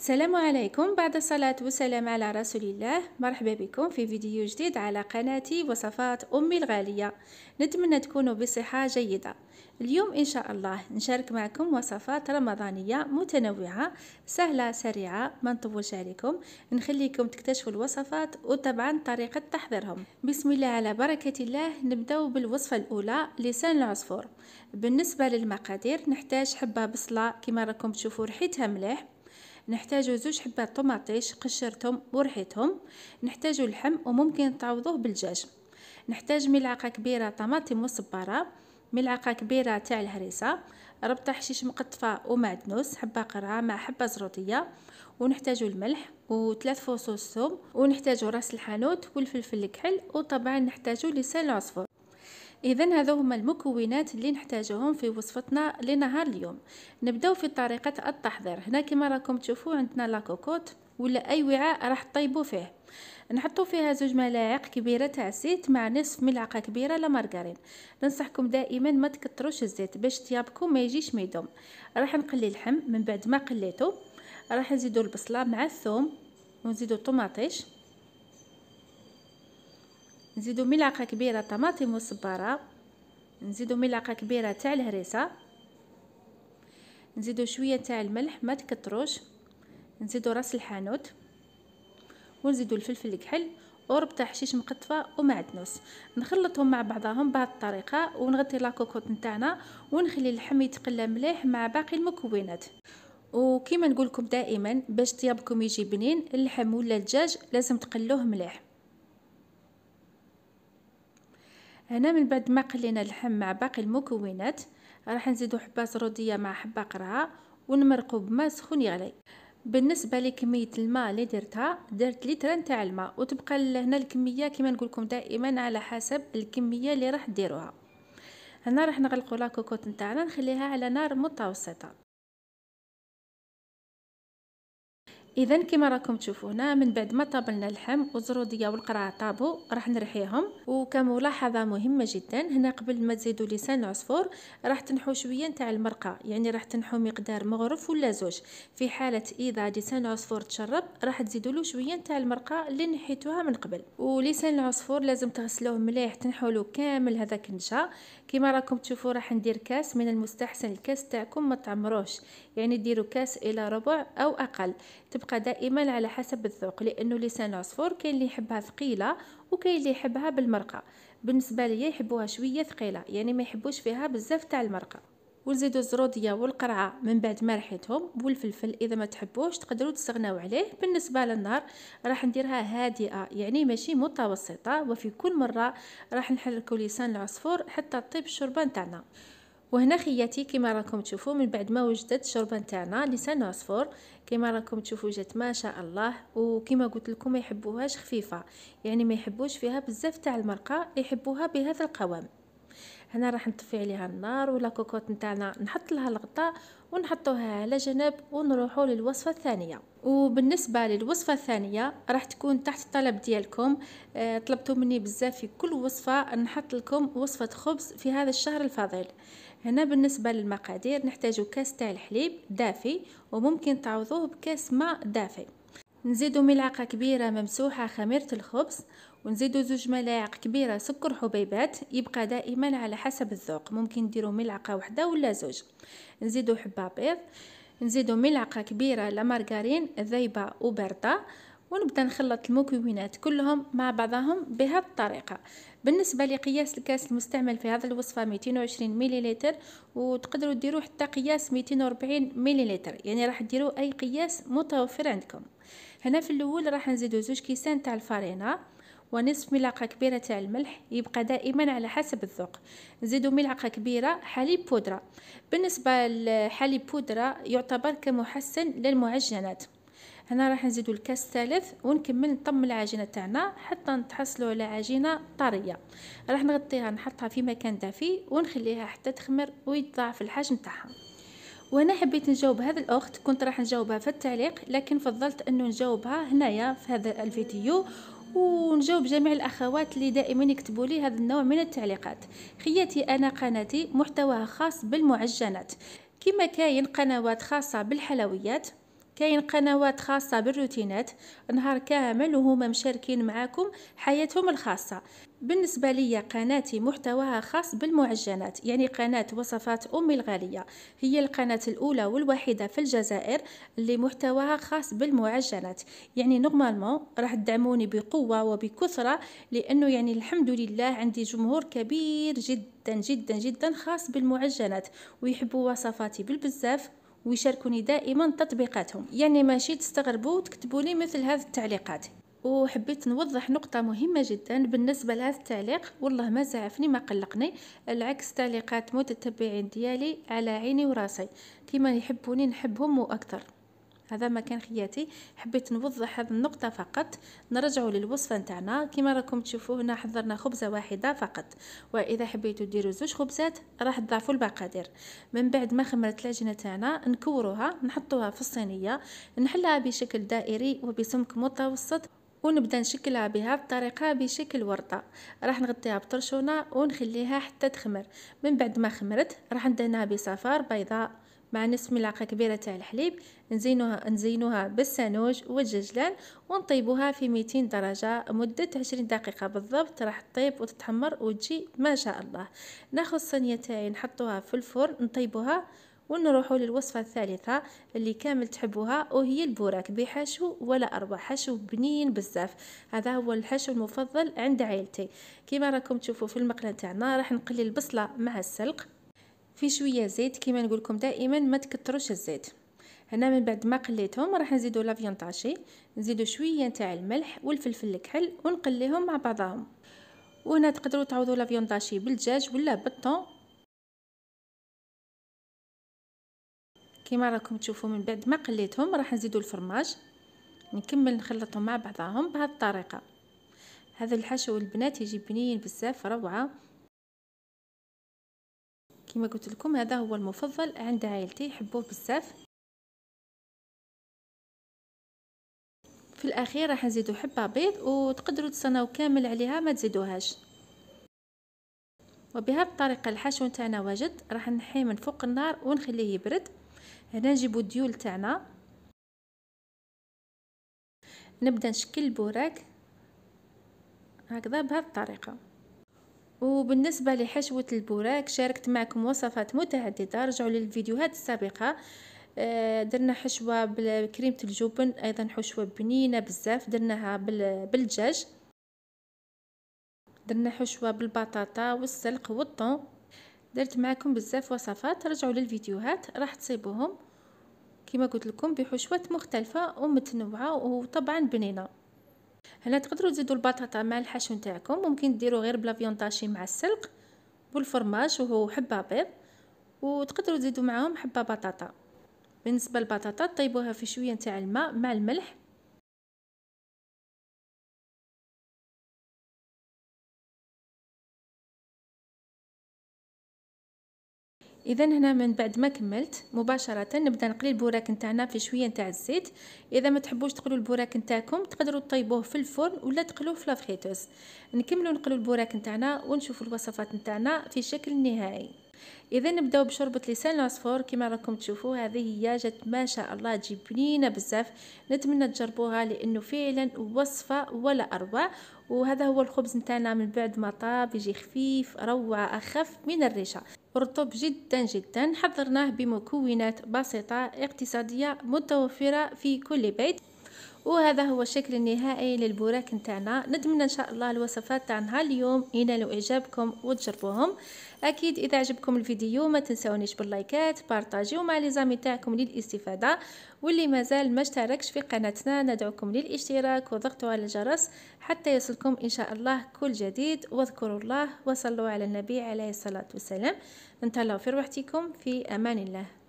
السلام عليكم بعد الصلاة والسلام على رسول الله مرحبا بكم في فيديو جديد على قناتي وصفات أمي الغالية نتمنى تكونوا بصحة جيدة اليوم إن شاء الله نشارك معكم وصفات رمضانية متنوعة سهلة سريعة ما نطولش عليكم نخليكم تكتشفوا الوصفات وطبعا طريقة تحضيرهم بسم الله على بركة الله نبدأ بالوصفة الأولى لسان العصفور بالنسبة للمقادير نحتاج حبة بصلة كما راكم تشوفوا ريحتها مليح نحتاجو زوج حبات طماطيش قشرتهم ورحيتهم نحتاجو اللحم وممكن تعوضوه بالدجاج نحتاج ملعقه كبيره طماطم مصبره ملعقه كبيره تاع الهريسه ربطه حشيش مقطفه ومعدنوس حبه قرعه مع حبه زروطيه ونحتاج الملح وثلاث فصوص ثوم ونحتاج راس الحانوت والفلفل الكحل وطبعا نحتاجو لسان العصفور اذا هذو هما المكونات اللي نحتاجهم في وصفتنا لنهار اليوم نبداو في طريقه التحضير هنا كما راكم تشوفوا عندنا كوكوت ولا اي وعاء راح تطيبوا فيه نحطوا فيها زوج ملاعق كبيره تاع زيت مع نصف ملعقه كبيره لا مارغرين ننصحكم دائما ما تكتروش الزيت باش طيابكم ما يجيش ميدوم راح نقلي اللحم من بعد ما قليته راح نزيدو البصله مع الثوم ونزيدو الطماطيش نزيدو ملعقه كبيره طماطم مصبره نزيدو ملعقه كبيره تاع الهريسه نزيدو شويه تاع الملح ما تكتروش نزيدو راس الحانوت ونزيدو الفلفل الكحل وربطه حشيش مقطفه ومعدنوس نخلطهم مع بعضهم بهذه الطريقه ونغطي لاكوكوت نتاعنا ونخلي اللحم يتقلى مليح مع باقي المكونات وكيما نقولكم دائما باش طيابكم يجي بنين اللحم ولا الدجاج لازم تقلوه مليح هنا من بعد ما قلينا اللحم مع باقي المكونات راح نزيدو حبه زروديه مع حبه قرعه ونمرقو بماء سخون يغلي بالنسبه لكميه الماء اللي درتها درت لتر تاع الماء وتبقى هنا الكميه كما نقول لكم دائما على حسب الكميه اللي راح ديروها هنا راح نغلقوا لا كوكوط نتاعنا نخليها على نار متوسطه اذا كما راكم تشوفوا هنا من بعد ما طابلنا اللحم والزروديه والقرع طابو راح نرحيهم وكملاحظه مهمه جدا هنا قبل ما تزيدوا لسان العصفور راح تنحو شويه نتاع المرقه يعني راح تنحو مقدار مغرف ولا زوج في حاله اذا لسان العصفور تشرب راح تزيدوا له شويه نتاع المرقه اللي نحيتوها من قبل ولسان العصفور لازم تغسلوه مليح تنحولو كامل هذاك النشا كما راكم تشوفوا راح ندير كاس من المستحسن الكاس تاعكم ما تعمروش يعني ديروا كاس الى ربع او اقل تبقى دائما على حسب الذوق لانه لسان العصفور كاين اللي يحبها ثقيله وكاين اللي يحبها بالمرقه بالنسبه ليا يحبوها شويه ثقيله يعني ما يحبوش فيها بزاف تاع المرقه ونزيدو الزروديه والقرعه من بعد ما رحيتهم والفلفل اذا ما تحبوش تقدروا تستغناو عليه بالنسبه للنار راح نديرها هادئه يعني ماشي متوسطه وفي كل مره راح نحركو لسان العصفور حتى طيب الشربة نتاعنا وهنا خياتي كما راكم تشوفوا من بعد ما وجدت الشربه نتاعنا لسان عصفور كما راكم تشوفوا جات ما شاء الله وكما قلت لكم ما يحبوهاش خفيفه يعني ما يحبوش فيها بزاف تاع المرقه يحبوها بهذا القوام هنا راح نطفي عليها النار ولا كوكوت نتاعنا نحط لها الغطاء ونحطوها على جنب ونروحوا للوصفه الثانيه وبالنسبه للوصفه الثانيه راح تكون تحت الطلب ديالكم آه، طلبتوا مني بزاف في كل وصفه نحط لكم وصفه خبز في هذا الشهر الفضيل هنا بالنسبه للمقادير نحتاجو كاس تاع الحليب دافي وممكن تعوضوه بكاس ماء دافي نزيدو ملعقه كبيره ممسوحه خميره الخبز ونزيدو زوج ملاعق كبيره سكر حبيبات يبقى دائما على حسب الذوق ممكن ديروا ملعقه واحده ولا زوج نزيدو حبه بيض نزيدو ملعقه كبيره لمارغرين ذايبه وبرده ونبدا نخلط المكونات كلهم مع بعضهم بهذه الطريقه بالنسبه لقياس الكاس المستعمل في هذه الوصفه 220 مليلتر وتقدروا ديروا حتى قياس 240 مليلتر يعني راح ديروا اي قياس متوفر عندكم هنا في الاول راح نزيدو زوج كيسان تاع الفرينه ونصف ملعقه كبيره تاع الملح يبقى دائما على حسب الذوق نزيدو ملعقه كبيره حليب بودره بالنسبه لحليب بودره يعتبر كمحسن للمعجنات هنا راح نزيدو الكاس الثالث ونكمل نطم العجينه تاعنا حتى نتحصلوا على عجينه طريه راح نغطيها نحطها في مكان دافي ونخليها حتى تخمر ويتضاعف الحجم تاعها وانا حبيت نجاوب هذه الاخت كنت راح نجاوبها في التعليق لكن فضلت انه نجاوبها هنايا في هذا الفيديو ونجاوب جميع الاخوات اللي دائما يكتبوا لي هذا النوع من التعليقات خياتي انا قناتي محتواها خاص بالمعجنات كما كاين قنوات خاصه بالحلويات كاين قنوات خاصه بالروتينات نهار كامل وهما مشاركين معاكم حياتهم الخاصه بالنسبه لي قناتي محتواها خاص بالمعجنات يعني قناه وصفات امي الغاليه هي القناه الاولى والوحيده في الجزائر اللي محتواها خاص بالمعجنات يعني نورمالمون راح تدعموني بقوه وبكثره لانه يعني الحمد لله عندي جمهور كبير جدا جدا جدا خاص بالمعجنات ويحبوا وصفاتي بالبزاف ويشاركوني دائما تطبيقاتهم يعني ماشي تستغربوا وتكتبوا لي مثل هذه التعليقات وحبيت نوضح نقطة مهمة جدا بالنسبة لهذا التعليق والله ما زعفني ما قلقني العكس تعليقات متتبعين ديالي على عيني وراسي كما يحبوني نحبهم وأكثر هذا مكان خياتي حبيت نوضح هذه النقطه فقط نرجع للوصفه نتاعنا كما راكم تشوفوا هنا حضرنا خبزه واحده فقط واذا حبيتوا ديروا زوج خبزات راح تضاعفوا المقادير من بعد ما خمرت العجينه تاعنا نكوروها نحطوها في الصينيه نحلها بشكل دائري وبسمك متوسط ونبدا نشكلها بها بطريقه بشكل ورطه راح نغطيها بطرشونه ونخليها حتى تخمر من بعد ما خمرت راح ندهنها بصفار بيضاء مع نصف ملعقة كبيرة تاع الحليب نزينوها نزينوها بالسانوج والججلان ونطيبوها في 200 درجة مدة 20 دقيقة بالضبط راح تطيب وتتحمر وتجي ما شاء الله ناخذ الصينية تاعي نحطوها في الفرن نطيبوها ونروحوا للوصفة الثالثة اللي كامل تحبوها وهي البوراك بحشو ولا أربع حشو بنين بزاف هذا هو الحشو المفضل عند عائلتي كما راكم تشوفوا في المقلة تاعنا راح نقلي البصلة مع السلق في شويه زيت كما نقول لكم دائما ما تكثروش الزيت هنا من بعد ما قليتهم راح نزيدو لافيون طاشي نزيدو شويه تاع الملح والفلفل الكحل ونقليهم مع بعضهم وهنا تقدروا تعوضوا لافيون طاشي بالدجاج ولا بالطون كما راكم تشوفوا من بعد ما قليتهم راح نزيدو الفرماج نكمل نخلطهم مع بعضهم بهذه الطريقه هذا الحشو البنات يجي بنين بزاف روعه كما قلت لكم هذا هو المفضل عند عائلتي يحبوه بزاف في الاخير راح نزيدو حبه بيض وتقدروا تصنعوا كامل عليها ما تزيدوهاش وبهذه الطريقه الحشو تاعنا واجد راح نحيه من فوق النار ونخليه يبرد هنا نجيبو الديول تاعنا نبدا نشكل البوراك هكذا بهذه الطريقه وبالنسبة لحشوة البوراك شاركت معكم وصفات متعددة رجعوا للفيديوهات السابقة آه، درنا حشوة بكريمة الجبن أيضا حشوة بنينة بزاف درناها بالدجاج درنا حشوة بالبطاطا والسلق والطون درت معكم بزاف وصفات رجعوا للفيديوهات راح تصيبوهم كما قلت لكم بحشوات مختلفة ومتنوعة وطبعا بنينة هنا تقدروا تزيدوا البطاطا مع الحشو نتاعكم ممكن ديروا غير بلا فيونطاشي مع السلق والفرماج وهو حبه بيض وتقدروا تزيدوا معاهم حبه بطاطا بالنسبه للبطاطا طيبوها في شويه نتاع الماء مع الملح اذا هنا من بعد ما كملت مباشره نبدا نقلي البوراك نتاعنا في شويه نتاع الزيت اذا ما تحبوش تقلوا البوراك نتاعكم تقدروا تطيبوه في الفرن ولا تقلوه في لافريتوس نكملوا نقلوا البوراك نتاعنا ونشوفوا الوصفات نتاعنا في الشكل النهائي اذا نبداو بشوربه لسان العصفور كما راكم تشوفوا هذه هي جات ما شاء الله تجي بنينه بزاف نتمنى تجربوها لانه فعلا وصفه ولا اروع وهذا هو الخبز نتاعنا من بعد ما طاب يجي خفيف روعة أخف من الريشة رطب جدا جدا حضرناه بمكونات بسيطة اقتصادية متوفرة في كل بيت وهذا هو الشكل النهائي للبوراك نتاعنا نتمنى ان شاء الله الوصفات تاع نهار اليوم ينالوا اعجابكم وتجربوهم اكيد اذا عجبكم الفيديو ما تنساونيش باللايكات بارطاجيو مع لي زامي تاعكم للاستفاده واللي مازال ما اشتركش في قناتنا ندعوكم للاشتراك وضغطوا على الجرس حتى يصلكم ان شاء الله كل جديد واذكروا الله وصلوا على النبي عليه الصلاه والسلام نتهلاو في روحتكم في امان الله